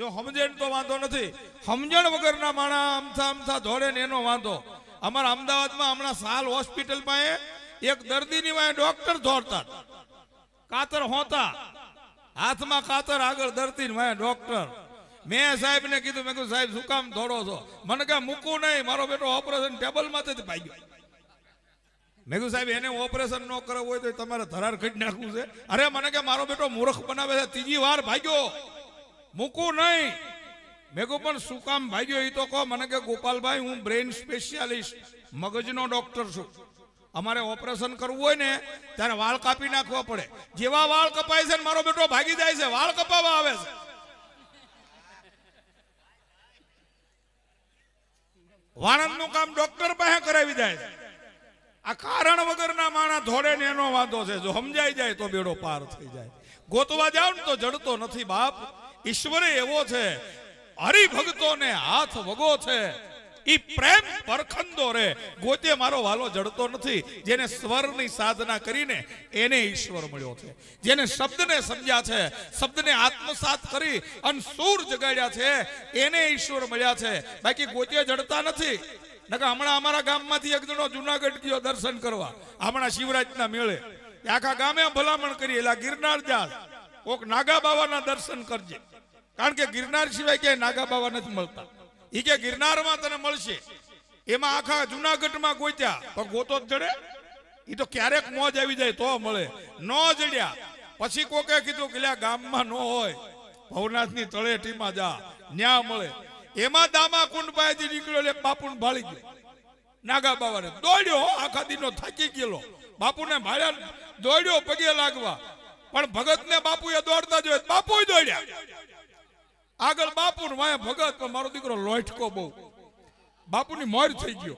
જો સમજણ તો વાંધો નથી સમજણ વગરના માણા આમથા આમથા દોડે ને એનો વાંધો અમારા અમદાવાદમાં હમણાં સાલ હોસ્પિટલ પાસે એક દર્દીની વાંહે ડોક્ટર દોડતા કાતર હોતા હાથમાં કાતર આગળ દર્દીની વાંહે ડોક્ટર મેં સાહેબને કીધું મેં કીધું સાહેબ શું કામ દોડો છો મને કે મૂકું નહીં મારો બેટો ઓપરેશન ટેબલમાંથી પાઈ ગયો મેં કીધું સાહેબ એને ઓપરેશન ન કરવું હોય તો તમારે ધરાર કાઢી નાખવું છે અરે મને કે મારો બેટો મૂર્ખ બનાવે છે ત્રીજી વાર ભાગ્યો મૂકું નહીં મેં કહું પણ શું કામ ભાગ્યો એ તો કહો મને કે ગોપાલભાઈ હું બ્રેઇન સ્પેશિયાલિસ્ટ મગજનો ડોક્ટર છું અમારે ઓપરેશન કરવું હોય ને ત્યારે વાળ કાપી નાખવા પડે જેવા વાળ કપાય છે મારો બેટો ભાગી જાય છે વાળ કપાવા આવે છે વાણંદ નું કામ ડોક્ટર પાસે કરાવી જાય છે આ કારણ વગરના માણા ધોડે ને એનો વાંધો છે જો સમજાઈ જાય તો બેડો પાર થઈ જાય ગોતવા જાવ ને તો જડતો નથી બાપ ઈશ્વરે એવો છે હરિભક્તોને હાથ વગો છે ઈ પ્રેમ પરખંદો રે ગોતે મારો વાલો જડતો નથી જેને સ્વરની સાધના કરીને એને ઈશ્વર મળ્યો છે જેને શબ્દને સમજ્યા છે શબ્દને આત્મસાત કરી અને સૂર જગાડ્યા છે એને ઈશ્વર મળ્યા છે બાકી ગોતે જડતા નથી નકા હમણાં અમારા ગામમાંથી એક જણો જુનાગઢ ગયો દર્શન કરવા હમણાં શિવરાજના મેળે આખા ગામે ભલામણ કરી એલા ગિરનાર જા કોક નાગા બાવાના દર્શન કરજે કારણ કે ગિરનાર સિવાય ક્યાંય નાગા બાવા નથી મળતા એ કે ગિરનારમાં તને મળશે એમાં આખા જુનાગઢમાં ગોત્યા પણ ગોતો જ જડે એ તો ક્યારેક મોજ આવી જાય તો મળે ન જડ્યા પછી કોકે કીધું કે ગામમાં ન હોય ભવનાથની તળેટીમાં જા ન્યા મળે એમાં દામા કુંડભાઈથી નીકળ્યો એટલે બાપુને ભાળી ગયો નાગા બાવાને દોડ્યો આખા દીનો થાકી ગયેલો બાપુને ભાડ્યા દોડ્યો પગે લાગવા પણ ભગતને બાપુએ દોડતા જોયે બાપુ દોડ્યા આગળ બાપુ વાય ભગત પણ મારો દીકરો લોઠકો બહુ બાપુની મોર થઈ ગયો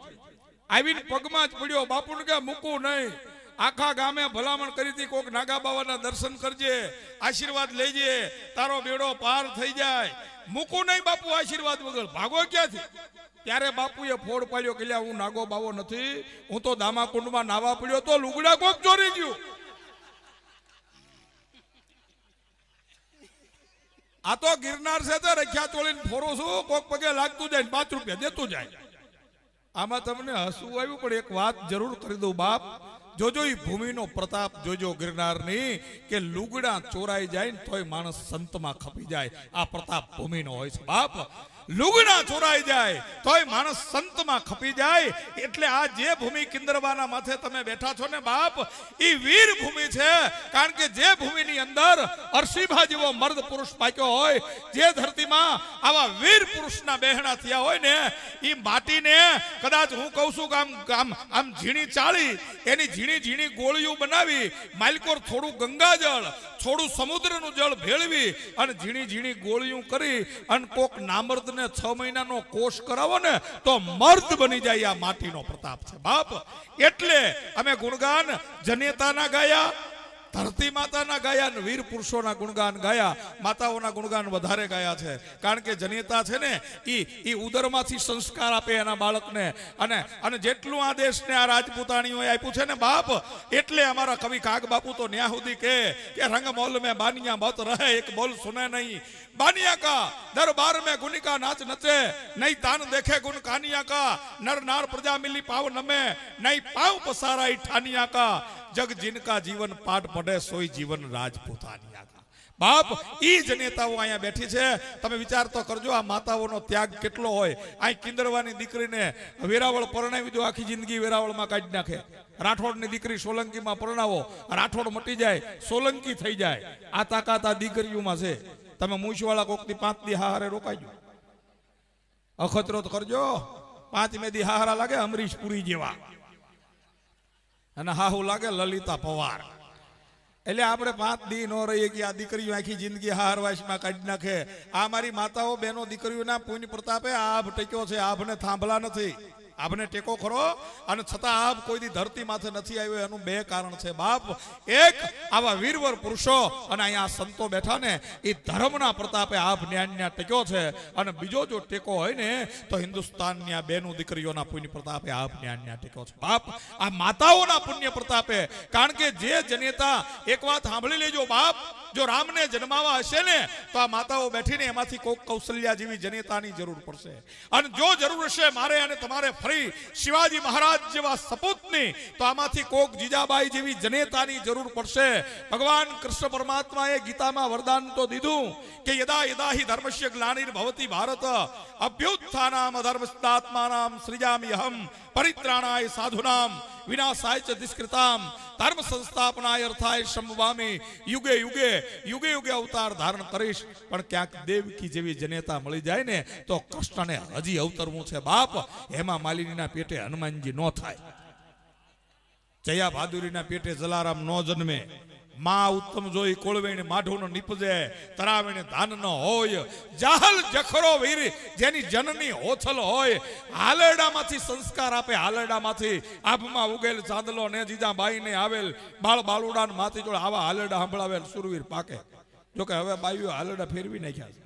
આવીને પગમાં જ પડ્યો બાપુને કે મૂકું નહીં આખા ગામે ભલામણ કરી હતી કોક નાગા બાવાના દર્શન કરજે આશીર્વાદ લેજે તારો બેડો પાર થઈ જાય મૂકું નહીં બાપુ આશીર્વાદ વગર ભાગો ક્યાંથી ત્યારે બાપુએ ફોડ પાડ્યો કે હું નાગો બાવો નથી હું તો દામાકુંડમાં નાવા પડ્યો તો લુગડા કોક ચોરી ગયું આ તો ગિરનાર છે તો રખ્યા તોડીને ફોરો છું કોક પગે લાગતું જાય પાંચ રૂપિયા દેતું જાય આમાં તમને હસવું આવ્યું પણ એક વાત જરૂર કરી દઉં બાપ જોજો એ ભૂમિનો પ્રતાપ જોજો ગિરનાર ની કે લુગડા ચોરાઈ જાય ને તોય માણસ સંતમાં ખપી જાય આ પ્રતાપ ભૂમિનો હોય છે બાપ લુગના ચોરાઈ જાય તોય માણસ સંતમાં ખપી જાય એટલે આ જે ભૂમિ કિંદરબાના માથે તમે બેઠા છો ને બાપ એ વીર ભૂમિ છે કારણ કે જે ભૂમિની અંદર અરસીભા જેવો મર્દ પુરુષ પાક્યો હોય જે ધરતીમાં આવા વીર પુરુષના બહેણા થયા હોય ને એ માટીને કદાચ હું કહું છું કે આમ આમ આમ ઝીણી ચાળી એની ઝીણી ઝીણી ગોળીઓ બનાવી માલકોર થોડું ગંગાજળ થોડું સમુદ્રનું જળ ભેળવી અને ઝીણી ઝીણી ગોળીઓ કરી અને કોક નામર્દ ને છ મહિનાનો કોષ કરાવો ને તો મર્દ બની જાય આ માટીનો પ્રતાપ છે બાપ એટલે અમે ગુણગાન જનેતાના ગાયા ધરતી માતાના ગાયા વીર પુરુષોના ગુણગાન ગાયા માતાઓના ગુણગાન વધારે ગાયા છે કારણ કે જનેતા છે ને એ એ ઉદરમાંથી સંસ્કાર આપે એના બાળકને અને અને જેટલું આ દેશને આ રાજપૂતાણીઓએ આપ્યું છે ને બાપ એટલે અમારા કવિ કાગ બાપુ તો ન્યા સુધી કે કે રંગ મોલ મેં બાનિયા મત રહે એક બોલ સુને નહીં બાનિયા કા દરબાર મેં ગુનિકા નાચ નચે નહીં તાન દેખે ગુણ કાનિયા કા નર નાર પ્રજા મિલી પાવ નમે નહીં પાવ પસારા ઠાનિયા કા જગ જિનકા જીવન પાઠ પડે મોઢે સોય જીવન રાજપૂતાની આખા બાપ ઈ જ નેતાઓ અહીંયા બેઠી છે તમે વિચાર તો કરજો આ માતાઓનો ત્યાગ કેટલો હોય અહીં કિંદરવાની દીકરીને વેરાવળ પરણાવી દો આખી જિંદગી વેરાવળમાં કાઢી નાખે રાઠોડની દીકરી સોલંકીમાં પરણાવો રાઠોડ મટી જાય સોલંકી થઈ જાય આ તાકાત આ દીકરીઓમાં છે તમે મૂછવાળા થી પાંચ દી હારે રોકાજો અખતરો તો કરજો પાંચ મેદી હાહારા લાગે અમરીશ પુરી જેવા અને હાહુ લાગે લલિતા પવાર એટલે આપણે પાંચ દી નો રહીએ કે આ દીકરીઓ આખી જિંદગી હારવાશમાં કાઢી નાખે આ મારી માતાઓ બહેનો દીકરીઓના પુન્ય પ્રતાપે આભ ટેક્યો છે આભને થાંભલા નથી આપને ટેકો ખરો અને છતાં આપ કોઈની ધરતી માથે નથી આવ્યો એનું બે કારણ છે બાપ એક આવા વીરવર પુરુષો અને અહીંયા સંતો બેઠા ને એ ધર્મના પ્રતાપે આપ ન્યાન્યા ટેક્યો છે અને બીજો જો ટેકો હોય ને તો હિન્દુસ્તાનની આ બેનું દીકરીઓના પુણ્ય પ્રતાપે આપ ન્યાન્યા ટેક્યો છે બાપ આ માતાઓના પુણ્ય પ્રતાપે કારણ કે જે જનેતા એક વાત સાંભળી લેજો બાપ જો રામને જન્માવા હશે ને તો આ માતાઓ બેઠીને એમાંથી કોક કૌશલ્યા જેવી જનેતાની જરૂર પડશે અને જો જરૂર હશે મારે અને તમારે ફરી શિવાજી મહારાજ જેવા સપૂતની તો આમાંથી કોક જીજાબાઈ જેવી જનેતાની જરૂર પડશે ભગવાન કૃષ્ણ પરમાત્માએ ગીતામાં વરદાન તો દીધું કે યદા યદા હિ ધર્મશ્ય ગ્લાનિર ભવતી ભારત અભ્યુત્થાનામ અધર્મસ્તાત્માનામ સૃજામ્યહમ પરિત્રાણાય સાધુનામ વિનાશાય ચ દિષ્કૃતામ ધર્મ સંસ્થાપનાય અર્થાય શંભવામી યુગે યુગે યુગે યુગે અવતાર ધારણ કરીશ પણ ક્યાંક દેવકી જેવી જનેતા મળી જાય ને તો કૃષ્ણને હજી અવતરવું છે બાપ હેમા માલિનીના પેટે હનુમાનજી નો થાય જયા ભાદુરીના પેટે જલારામ ન જન્મે મા ઉત્તમ જોઈ કોળવેણે માઢોનો નિપજે તરાવેણે ધાનનો હોય જાહલ જખરો વીર જેની જનની હોથલ હોય હાલરડામાંથી સંસ્કાર આપે હાલરડામાંથી આભમાં ઉગેલ ચાંદલો ને જીજા બાઈને આવેલ બાળ બાલુડાન માથી જોડે આવા હાલરડા સંભળાવેલ સુરવીર પાકે જોકે હવે બાઈઓ હાલરડા ફેરવી નાખ્યા છે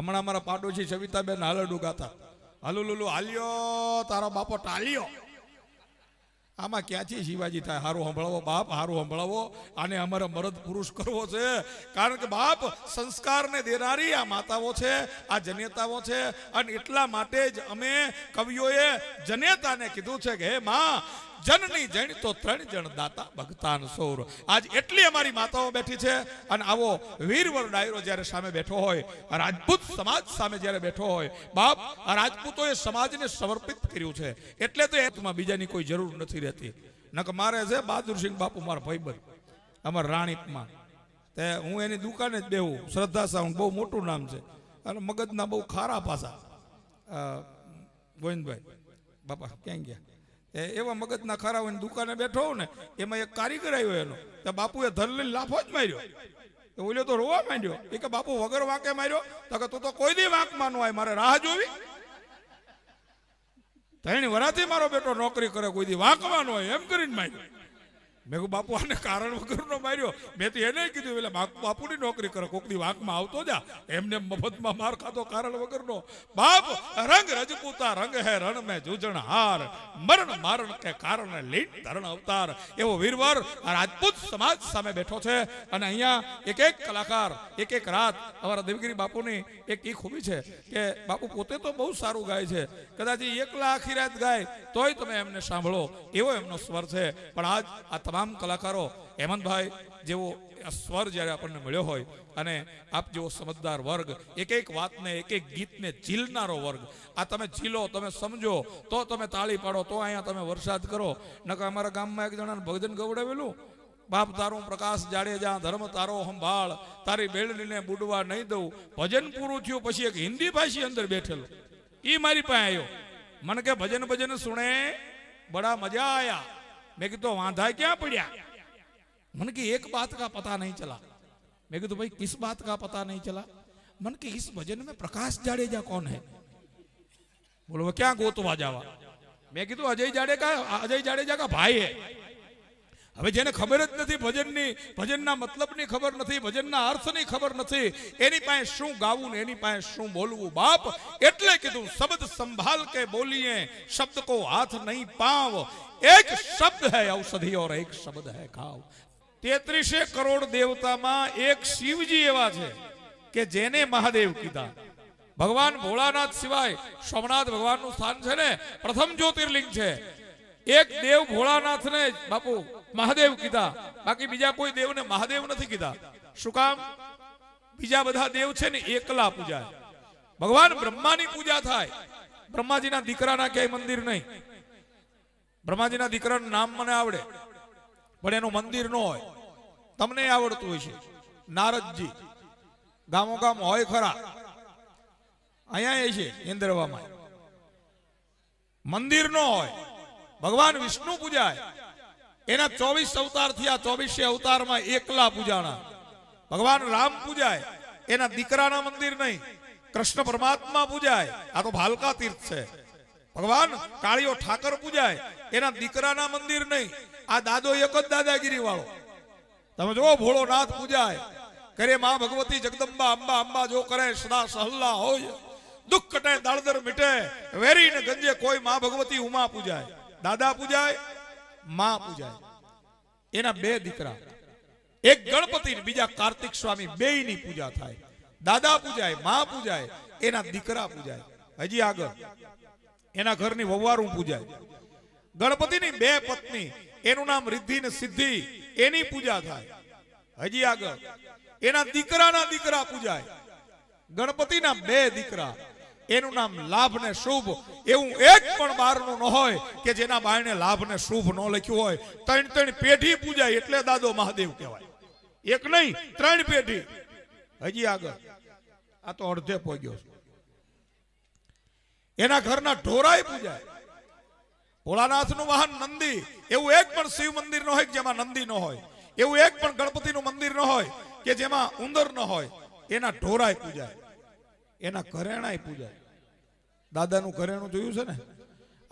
હમણાં અમારા પાડોશી સવિતાબેન હાલરડું ગાતા હાલુ લુલુ હાલ્યો તારા બાપો ટાલ્યો આમાં ક્યાંથી શિવાજી થાય હારું સંભળાવો બાપ હારું સંભળાવો આને અમારે મરદ પુરુષ કરવો છે કારણ કે બાપ સંસ્કારને દેનારી આ માતાઓ છે આ જનેતાઓ છે અને એટલા માટે જ અમે કવિઓએ જનેતાને કીધું છે કે હે માં જનની જણ તો ત્રણ જણ દાતા ભગતાન સૌર આજ એટલી અમારી માતાઓ બેઠી છે અને આવો વીરવર ડાયરો જ્યારે સામે બેઠો હોય રાજપૂત સમાજ સામે જ્યારે બેઠો હોય બાપ રાજપૂતોએ સમાજને સમર્પિત કર્યું છે એટલે તો એમાં બીજાની કોઈ જરૂર નથી રહેતી નક મારે છે બહાદુરસિંહ બાપુ મારા ભાઈબંધ અમારા રાણીપમાં તે હું એની દુકાને જ બેહું શ્રદ્ધા સાઉન્ડ બહુ મોટું નામ છે અને મગજના બહુ ખારા પાસા ગોવિંદભાઈ બાપા ક્યાં ગયા એવા મગજના ખરા હોય દુકાને બેઠો ને એમાં એક કારીગર આવ્યો એનો તો બાપુએ ધર લઈને લાફો જ માર્યો ઓલ્યો તો રોવા માંડ્યો એ કે બાપુ વગર વાંકે માર્યો તો કે તું તો કોઈ દી વાંક માનો આય મારે રાહ જોવી ત્રણ વરાથી મારો બેટો નોકરી કરે કોઈ દી વાંકવાનો હોય એમ કરીને માર્યો મેં કહું બાપુ આને કારણ વગરનો માર્યો મેં તો એને કીધું એટલે બાપુની નોકરી કરો કોકની વાંકમાં આવતો જા એમને મફતમાં માર ખાતો કારણ વગરનો બાપ રંગ રજપૂતા રંગ હે રણ મેં જૂજણ હાર મરણ મારણ કે કારણ લીટ ધરણ અવતાર એવો વીરવર રાજપૂત સમાજ સામે બેઠો છે અને અહીંયા એક એક કલાકાર એક એક રાત અમારા દેવગીરી બાપુની એક એ ખૂબી છે કે બાપુ પોતે તો બહુ સારું ગાય છે કદાચ એકલા આખી રાત ગાય તોય તમે એમને સાંભળો એવો એમનો સ્વર છે પણ આજ આ તમામ તમામ કલાકારો હેમંતભાઈ જેવો સ્વર જ્યારે આપણને મળ્યો હોય અને આપ જેવો સમજદાર વર્ગ એક એક વાતને એક એક ગીતને ઝીલનારો વર્ગ આ તમે ઝીલો તમે સમજો તો તમે તાળી પાડો તો અહીંયા તમે વરસાદ કરો નકા અમારા ગામમાં એક જણાને ભજન ગવડાવેલું બાપ તારું પ્રકાશ જાડેજા ધર્મ તારો સંભાળ તારી બેલડીને બુડવા નહીં દઉં ભજન પૂરું થયું પછી એક હિન્દી ભાષી અંદર બેઠેલો એ મારી પાસે આવ્યો મને કે ભજન ભજન સુણે બડા મજા આયા मैं तो वांधा क्या पड़िया मन की एक बात का पता नहीं चला मैं तो भाई किस बात का पता नहीं चला मन के इस भजन में प्रकाश जाडेजा कौन है बोलो क्या गोतवा जावा मैं तो अजय जाडेजा अजय जाडेजा का भाई है હવે જેને ખબર જ નથી ભજનની ભજનના મતલબની ખબર નથી ભજનના અર્થની ખબર નથી એની પાસે શું ગાવું ને એની પાસે શું બોલવું બાપ એટલે કીધું શબ્દ સંભાળ કે બોલીએ શબ્દ કો હાથ નહીં પાવ એક શબ્દ હૈ ઔષધિ ઓર એક શબ્દ હૈ ખાવ તેત્રીસે કરોડ દેવતામાં એક શિવજી એવા છે કે જેને મહાદેવ કીધા ભગવાન ભોળાનાથ સિવાય સોમનાથ ભગવાનનું સ્થાન છે ને પ્રથમ જ્યોતિર્લિંગ છે એક દેવ ભોળાનાથને બાપુ મહાદેવ કીધા બાકી બીજા કોઈ દેવને મહાદેવ નથી કીધા શું કામ બીજા બધા દેવ છે ને એકલા પૂજા ભગવાન બ્રહ્માની પૂજા થાય બ્રહ્માજીના દીકરાના ક્યાંય મંદિર નહીં બ્રહ્માજીના દીકરાનું નામ મને આવડે પણ એનું મંદિર ન હોય તમને આવડતું હશે નારદજી ગામો ગામ હોય ખરા અહીંયા છે ઇન્દ્રવામાં મંદિર ન હોય ભગવાન વિષ્ણુ પૂજાય એના ચોવીસ અવતાર થયા ચોવીસે અવતારમાં એકલા પૂજાણા ભગવાન રામ પૂજાય એના દીકરાના મંદિર નહીં કૃષ્ણ પરમાત્મા પૂજાય આ તો ભાલકા તીર્થ છે ભગવાન કાળીઓ ઠાકર પૂજાય એના દીકરાના મંદિર નહીં આ દાદો એક જ દાદાગીરી વાળો તમે જો ભોળોનાથ પૂજાય કરે મા ભગવતી જગદંબા અંબા અંબા જો કરે સદા સહલ્લા હોય દુઃખ કટે દાળદર મીટે વેરીને ગંજે કોઈ મા ભગવતી ઉમા પૂજાય દાદા પૂજાય માં પૂજાય એના બે દીકરા એક ગણપતિ બીજા કાર્તિક સ્વામી બે ની પૂજા થાય દાદા પૂજાય માં પૂજાય એના દીકરા પૂજાય હજી આગળ એના ઘરની વવારું પૂજાય ગણપતિની બે પત્ની એનું નામ રિદ્ધિ ને સિદ્ધિ એની પૂજા થાય હજી આગળ એના દીકરાના દીકરા પૂજાય ગણપતિના બે દીકરા એનું નામ લાભ ને શુભ એવું એક પણ બારનું ન હોય કે જેના બાયને લાભ ને શુભ ન લખ્યું હોય ત્રણ ત્રણ પેઢી પૂજાય એટલે દાદો મહાદેવ કહેવાય એક નહીં ત્રણ પેઢી હજી આગળ આ તો અડધે પહોંચ્યો એના ઘરના ઢોરાય પૂજાય ભોળાનાથનું વાહન નંદી એવું એક પણ શિવ મંદિર ન હોય જેમાં નંદી ન હોય એવું એક પણ ગણપતિનું મંદિર ન હોય કે જેમાં ઉંદર ન હોય એના ઢોરાય પૂજાય એના ઘરેણાય પૂજાય દાદાનું ઘરેણું જોયું છે ને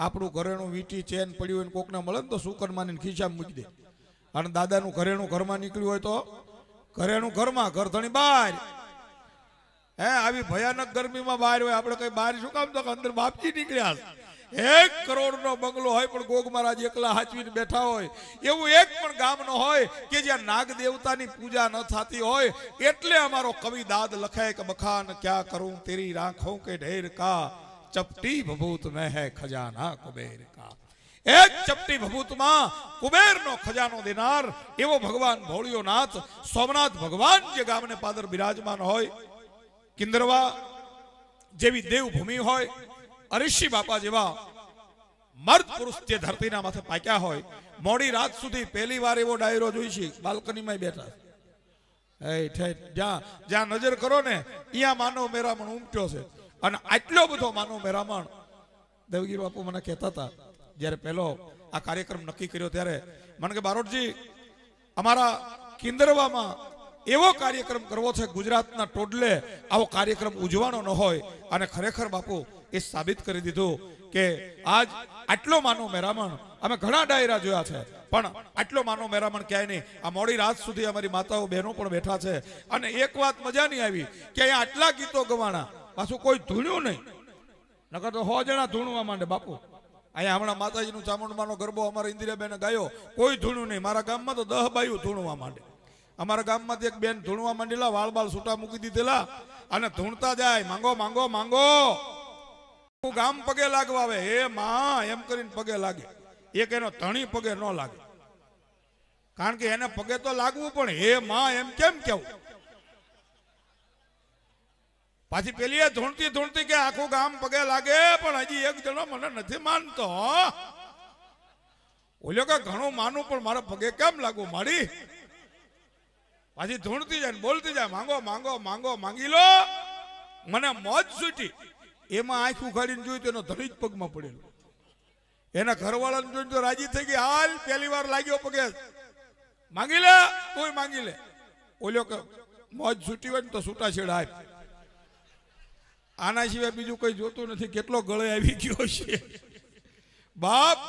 આપણું ઘરેણું વીટી ચેન પડ્યું હોય કોકને મળે ને તો સુકરમાની ખીચામાં મૂકી દે અને દાદાનું ઘરેણું ઘરમાં નીકળ્યું હોય તો ઘરેણું ઘરમાં ઘરધણી બહાર હે આવી ભયાનક ગરમીમાં બહાર હોય આપણે કઈ બહાર શું કામ તો અંદર બાપજી નીકળ્યા એક કરોડનો બંગલો હોય પણ ગોગ મહારાજ એકલા હાચવીને બેઠા હોય એવું એક પણ ગામનો હોય કે જ્યાં નાગ દેવતાની પૂજા ન થતી હોય એટલે અમારો કવિ દાદ લખાય કે બખાન ક્યાં કરું તેરી આંખો કે ઢેર કા ચપટી ભભૂત મે હે ખજાના કુબેર કા એક ચપટી ભભૂતમાં કુબેરનો ખજાનો દેનાર એવો ભગવાન ભોળિયો નાથ સોમનાથ ભગવાન જે ગામને પાદર બિરાજમાન હોય કિંદરવા જેવી દેવભૂમિ હોય અરિશી બાપા જેવા મર્દ પુરુષ જે ધરતીના માથે પાક્યા હોય મોડી રાત સુધી પહેલી વાર એવો ડાયરો જોઈ છે બાલ્કનીમાં બેઠા જ્યાં જ્યાં નજર કરો ને ત્યાં માનવ મેરામણ ઉમટ્યો છે અને આટલો બધો માનવ મેરામણ દેવગીર બાપુ મને કહેતા હતા જ્યારે પહેલો આ કાર્યક્રમ નક્કી કર્યો ત્યારે મને કે બારોટજી અમારા કિંદરવામાં એવો કાર્યક્રમ કરવો છે ગુજરાતના ટોડલે આવો કાર્યક્રમ ઉજવાનો ન હોય અને ખરેખર બાપુ એ સાબિત કરી દીધું કે આજ આટલો માનો મેરામણ અમે ઘણા ડાયરા જોયા છે પણ આટલો માનો મેરામણ ક્યાંય નહીં આ મોડી રાત સુધી અમારી માતાઓ બહેનો પણ બેઠા છે અને એક વાત મજાની આવી કે અહીંયા આટલા ગીતો ગવાણા પાછું કોઈ ધૂણ્યું નહીં નકર તો હો જણા ધૂણવા માંડે બાપુ અહીંયા હમણાં માતાજીનું ચામુંડમાનો ગરબો અમારા ઇન્દિરાબેને ગાયો કોઈ ધૂણું નહીં મારા ગામમાં તો દહ બાયું ધૂણવા માંડે અમારા ગામમાંથી એક બેન ધૂણવા માંડેલા વાળ બાળ છૂટા મૂકી દીધેલા અને ધૂણતા જાય માંગો માંગો માંગો ગામ પગે લાગવા હે માં એમ કરીને પગે લાગે એક એનો ધણી પગે ન લાગે કારણ કે એને પગે તો લાગવું પણ હે માં એમ કેમ કેવું પાછી પેલી એ ધૂણતી ધૂણતી કે આખું ગામ પગે લાગે પણ હજી એક જણો મને નથી માનતો ઓલ્યો કે ઘણું માનું પણ મારા પગે કેમ લાગવું મારી પાછી ધૂણતી જાય બોલતી જાય માંગો માંગો માંગો માંગી લો મને મોજ છૂટી એમાં આંખ ઉખાડીને જોયું તો એનો ધણી જ પગમાં પડેલો એના ઘરવાળાને જોઈને તો રાજી થઈ ગઈ હાલ પહેલી વાર લાગ્યો પગે માંગી લે તોય માંગી લે કે મોજ છૂટી હોય ને તો છૂટા છેડ આપ આના સિવાય બીજું કઈ જોતું નથી કેટલો ગળે આવી ગયો છે બાપ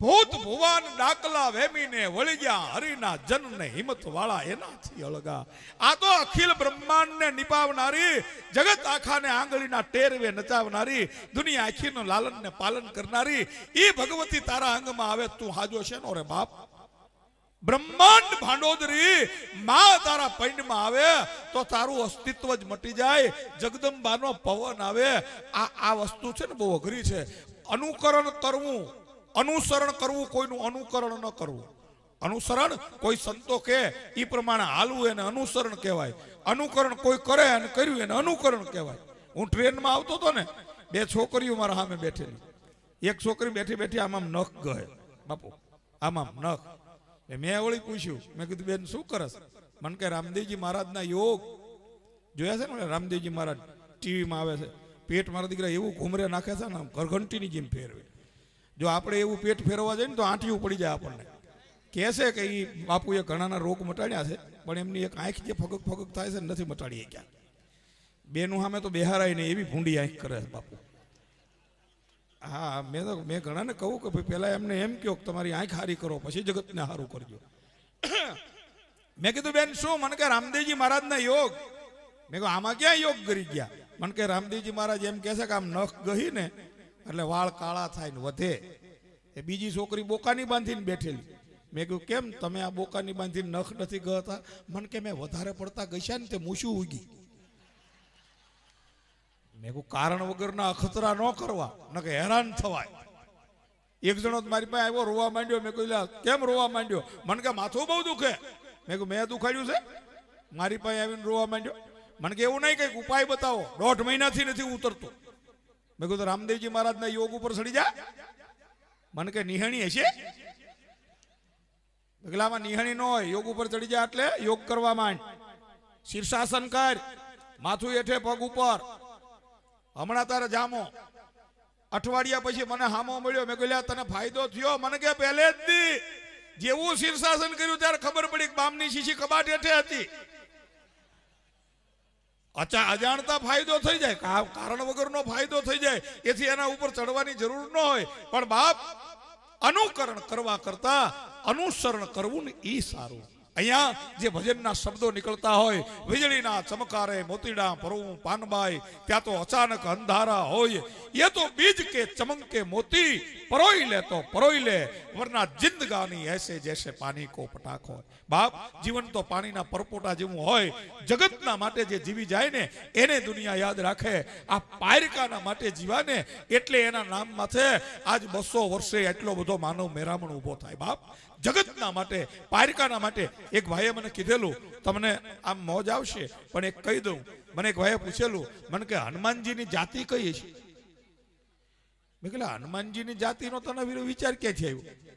ભૂત ભુવાન ડાકલા વેમીને વળી ગયા હરિના જન ને હિંમત વાળા એનાથી અળગા આ તો અખિલ બ્રહ્માંડને નિપાવનારી જગત આખાને આંગળીના ટેરવે નચાવનારી દુનિયા આખીનું લાલનને પાલન કરનારી એ ભગવતી તારા અંગમાં આવે તું હાજો છે નો રે બાપ બ્રહ્માંડ ભાંડોદરી મા તારા પૈંડમાં આવે તો તારું અસ્તિત્વ જ મટી જાય જગદંબાનો પવન આવે આ આ વસ્તુ છે ને બહુ અઘરી છે અનુકરણ કરવું અનુસરણ કરવું કોઈનું અનુકરણ ન કરવું અનુસરણ કોઈ સંતો કે એ પ્રમાણે હાલવું એને અનુસરણ કહેવાય અનુકરણ કોઈ કરે અને કર્યું એને અનુકરણ કહેવાય હું ટ્રેનમાં આવતો હતો ને બે છોકરીઓ મારા સામે બેઠેલી એક છોકરી બેઠી બેઠી આમાં નખ ગહે બાપુ આમાં નખ એ મેં વળી પૂછ્યું મેં કીધું બેન શું કરસ મને કે રામદેવજી મહારાજના યોગ જોયા છે ને રામદેવજી મહારાજ ટીવીમાં આવે છે પેટ મારા દીકરા એવું ઘૂમરે નાખે છે ને ઘરઘંટીની જેમ ફેરવે જો આપણે એવું પેટ ફેરવવા જઈએ ને તો આંટીયું પડી જાય આપણને કહેશે કે એ બાપુએ ઘણાના રોગ મટાડ્યા છે પણ એમની એક આંખ જે ફગક ફગક થાય છે નથી મટાડી ક્યાં બેનું સામે તો બેહારાય નહીં એવી ભૂંડી આંખ કરે છે બાપુ હા મેં તો મેં ઘણાને કહું કે ભાઈ પહેલાં એમને એમ કહો કે તમારી આંખ હારી કરો પછી જગતને હારું કરજો મેં કીધું બેન શું મને કે રામદેવજી મહારાજના યોગ મેં કહ્યું આમાં ક્યાં યોગ કરી ગયા મને કે રામદેવજી મહારાજ એમ કહે કે આમ નખ ગહી ને એટલે વાળ કાળા થાય ને વધે એ બીજી છોકરી બોકાની બાંધીને બેઠેલી મેં કહ્યું કેમ તમે આ બોકાની બાંધીને નખ નથી ગતા મને કે મેં વધારે પડતા ગઈશા ને તે મૂછું ઉગી મેં કહું કારણ વગરના અખતરા ન કરવા ન કે હેરાન થવાય એક જણો મારી પાસે આવ્યો રોવા માંડ્યો મેં કહ્યું કેમ રોવા માંડ્યો મને કે માથું બહુ દુખે મેં કહ્યું મેં દુખાડ્યું છે મારી પાસે આવીને રોવા માંડ્યો મને કે એવું નહીં કંઈક ઉપાય બતાવો દોઢ મહિનાથી નથી ઉતરતો મેં કહ્યું રામદેવજી મહારાજના યોગ ઉપર ચડી જા મને કે નિહણી હશે બગલામાં નિહણી ન હોય યોગ ઉપર ચડી જાય એટલે યોગ કરવા માંડ શીર્ષાસન કર માથું હેઠે પગ ઉપર હમણાં તારે જામો અઠવાડિયા પછી મને હામો મળ્યો મેં કહ્યું તને ફાયદો થયો મને કે પહેલે જ દી જેવું શીર્ષાસન કર્યું ત્યારે ખબર પડી કે બામની શીશી કબાટ હેઠે હતી અચા અજાણતા ફાયદો થઈ જાય કારણ વગરનો ફાયદો થઈ જાય એથી એના ઉપર ચડવાની જરૂર ન હોય પણ બાપ અનુકરણ કરવા કરતા અનુસરણ કરવું ને એ સારું અહીંયા જે ભજનના શબ્દો નીકળતા હોય વીજળીના ચમકારે મોતીડા ભરવું પાનબાઈ ત્યાં તો અચાનક અંધારા હોય એ તો બીજ કે ચમંકે મોતી પરોઈ લે તો પરોઈ લે વરના જિંદગાની એસે જેસે પાણી કો પટાખો બાપ જીવન તો પાણીના પરપોટા જેવું હોય જગતના માટે જે જીવી જાય ને એને દુનિયા યાદ રાખે આ પાયરકાના માટે જીવાને એટલે એના નામ માથે આજ બસો વર્ષે એટલો બધો માનવ મેરામણ ઊભો થાય બાપ જગતના માટે પારકાના માટે એક ભાઈએ મને કીધેલું તમને આમ મોજ આવશે પણ એક કહી દઉં મને એક ભાઈએ પૂછેલું મને કે હનુમાનજીની જાતિ કઈ છે મેં કહેલા હનુમાનજીની જાતિનો તને વિચાર ક્યાંથી આવ્યો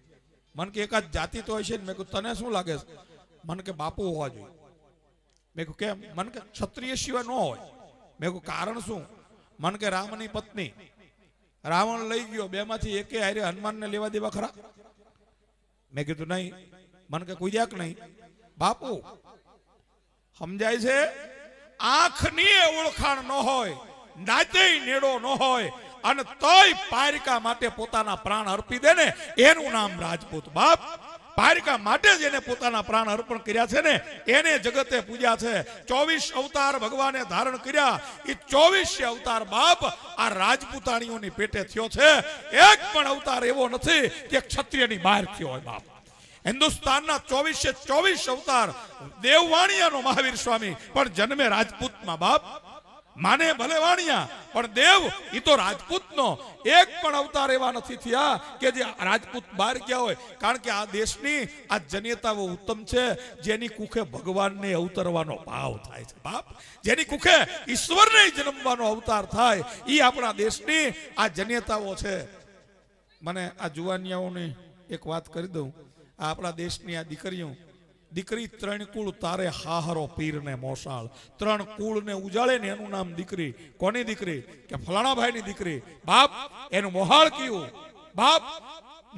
મન કે એકાદ જાતિ તો હશે ને મેં કહ્યું તને શું લાગે મન કે બાપુ હોવા જોઈએ મેં કહ્યું કેમ મન કે ક્ષત્રિય સિવાય ન હોય મેં કહ્યું કારણ શું મન કે રામની પત્ની રાવણ લઈ ગયો બેમાંથી એકે હારે હનુમાનને લેવા દેવા ખરા મેં કીધું નહીં મને કે કોઈ જાક નહીં બાપુ સમજાય છે આંખની ઓળખાણ ન હોય નાતે નેડો ન હોય અને તોય પારિકા માટે પોતાના પ્રાણ અર્પી દે ને એનું નામ રાજપૂત બાપ પારિકા માટે જેને પોતાના પ્રાણ અર્પણ કર્યા છે ને એને જગતે પૂજ્યા છે ચોવીસ અવતાર ભગવાને ધારણ કર્યા એ ચોવીસે અવતાર બાપ આ રાજપૂતાણીઓની પેટે થયો છે એક પણ અવતાર એવો નથી કે ક્ષત્રિય ની બહાર થયો હોય બાપ હિન્દુસ્તાનના ચોવીસે ચોવીસ અવતાર દેવવાણિયાનો મહાવીર સ્વામી પણ જન્મે રાજપૂતમાં બાપ માને ભલે વાણિયા પણ દેવ એ તો રાજપૂતનો એક પણ અવતાર એવા નથી થયા કે જે રાજપૂત બહાર ગયા હોય કારણ કે આ દેશની આ જન્યતા ઉત્તમ છે જેની કુખે ભગવાનને અવતરવાનો ભાવ થાય છે બાપ જેની કુખે ઈશ્વરને જન્મવાનો અવતાર થાય એ આપણા દેશની આ જન્યતાઓ છે મને આ જુવાનિયાઓની એક વાત કરી દઉં આ આપણા દેશની આ દીકરીઓ દીકરી ત્રણ કુળ તારે હાહરો ને મોસાળ ત્રણ કુળને ઉજાળે ને એનું નામ દીકરી કોની દીકરી કે ફલાણા ભાઈની દીકરી બાપ એનું મોહાળ કયું બાપ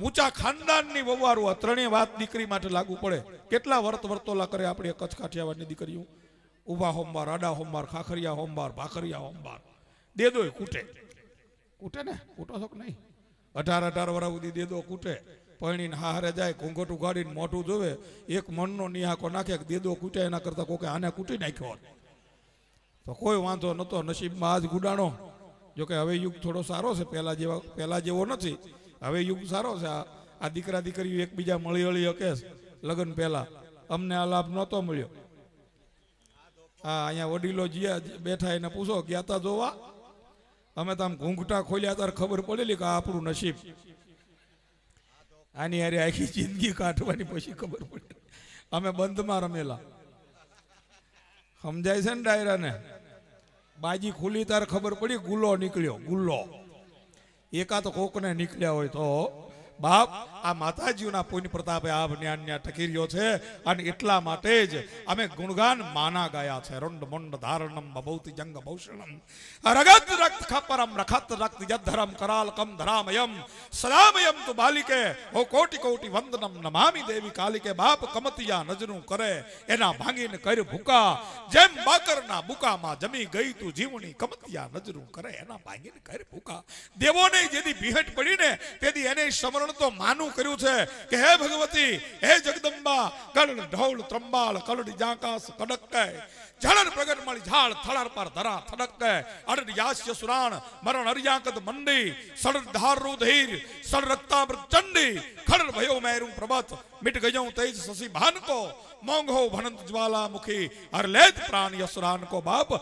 ઊંચા ખાનદાનની વવારું આ ત્રણેય વાત દીકરી માટે લાગુ પડે કેટલા વર્ત વર્તોલા કરે આપણી કચ્છ કાઠિયાવાડની દીકરીઓ ઉભા હોમવાર આડા હોમવાર ખાખરિયા હોમવાર ભાખરિયા હોમવાર દે દોય કૂટે કૂટે ને કૂટો છો નહીં અઢાર અઢાર વરા સુધી દે દો કૂટે પરણી પરણીને હારે જાય ઘૂંઘટ ઉગાડીને મોટું જોવે એક મનનો નિહાકો નાખે દેદો કૂટે એના કરતા કોકે આને કૂટી નાખ્યો તો કોઈ વાંધો નહોતો નસીબમાં આજ ગુડાણો જોકે હવે યુગ થોડો સારો છે પહેલા જેવા પહેલા જેવો નથી હવે યુગ સારો છે આ દીકરા દીકરીઓ એકબીજા મળી હળી હકે લગ્ન પહેલા અમને આ લાભ નહોતો મળ્યો હા અહીંયા વડીલો જીયા બેઠા એને પૂછો ગયા તા જોવા અમે તો આમ ઘૂંઘટા ખોલ્યા ત્યારે ખબર પડેલી કે આ આપણું નસીબ આની અરે આખી જિંદગી કાઢવાની પછી ખબર પડી અમે બંધમાં રમેલા સમજાય છે ને ડાયરાને બાજી ખુલી તાર ખબર પડી ગુલ્લો નીકળ્યો ગુલ્લો એકા તો કોકને નીકળ્યા હોય તો બાપ આ માતાજીના પુણ્ય પ્રતાપે આ જ્ઞાન ટકી રહ્યો છે અને એટલા માટે જ અમે ગુણગાન માના ગયા છે રંડ મુંડ ધારણમ બભૌતિ જંગ ભૌષણમ રગત રક્ત ખપરમ રખત રક્ત યદ્ધરમ કરાલ કમ ધરામયમ સદામયમ તુ બાલિકે હો કોટી કોટી વંદનમ નમામી દેવી કાલિકે બાપ કમતિયા નજરું કરે એના ભાંગીને કર ભૂકા જેમ બાકરના બુકામાં જમી ગઈ તું જીવણી કમતિયા નજરું કરે એના ભાંગીને કર ભૂકા દેવોને જેદી બિહટ પડીને તેથી એને સ્મરણ તો માનું કર્યું છે કે હે ભગવતી હે જગદંબા ગણ ઢોળ ત્રંબાળ કલડ જાકાસ કડક જળન પ્રગટ મળી ઝાડ થળાર પર ધરા થડક અડડ યાસ્ય સુરાણ મરણ અર્યાકત મંડી સડર ધારુ ધીર સડ રક્તા ચંડી ખડ ભયો મેરું પ્રબત મિટ ગયો તેજ સસી ભાન કો મોંઘો ભનંત જ્વાલામુખી હર લેત પ્રાણ યસુરાન કો બાપ